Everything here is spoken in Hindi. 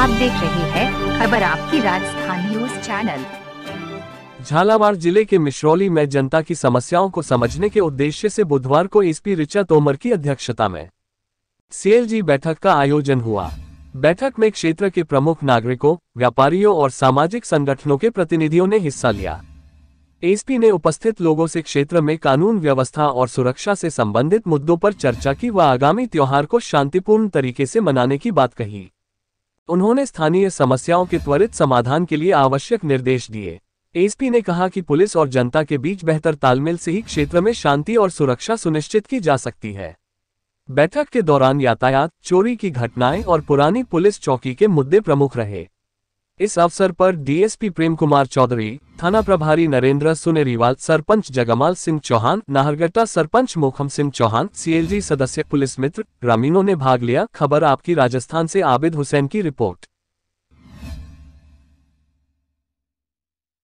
आप देख रहे हैं खबर आपकी राजस्थान न्यूज चैनल झालावाड़ जिले के मिश्रौली में जनता की समस्याओं को समझने के उद्देश्य से बुधवार को एसपी रिचा तोमर की अध्यक्षता में सीएलजी बैठक का आयोजन हुआ बैठक में क्षेत्र के प्रमुख नागरिकों व्यापारियों और सामाजिक संगठनों के प्रतिनिधियों ने हिस्सा लिया एसपी ने उपस्थित लोगों से क्षेत्र में कानून व्यवस्था और सुरक्षा से संबंधित मुद्दों पर चर्चा की व आगामी त्योहार को शांतिपूर्ण तरीके से मनाने की बात कही उन्होंने स्थानीय समस्याओं के त्वरित समाधान के लिए आवश्यक निर्देश दिए एसपी ने कहा कि पुलिस और जनता के बीच बेहतर तालमेल से ही क्षेत्र में शांति और सुरक्षा सुनिश्चित की जा सकती है बैठक के दौरान यातायात चोरी की घटनाएं और पुरानी पुलिस चौकी के मुद्दे प्रमुख रहे इस अवसर पर डीएसपी प्रेम कुमार चौधरी थाना प्रभारी नरेंद्र सुनेरीवाल सरपंच जगमाल सिंह चौहान नाहरगट्टा सरपंच मोखम सिंह चौहान सीएलजी सदस्य पुलिस मित्र ग्रामीणों ने भाग लिया खबर आपकी राजस्थान से आबिद हुसैन की रिपोर्ट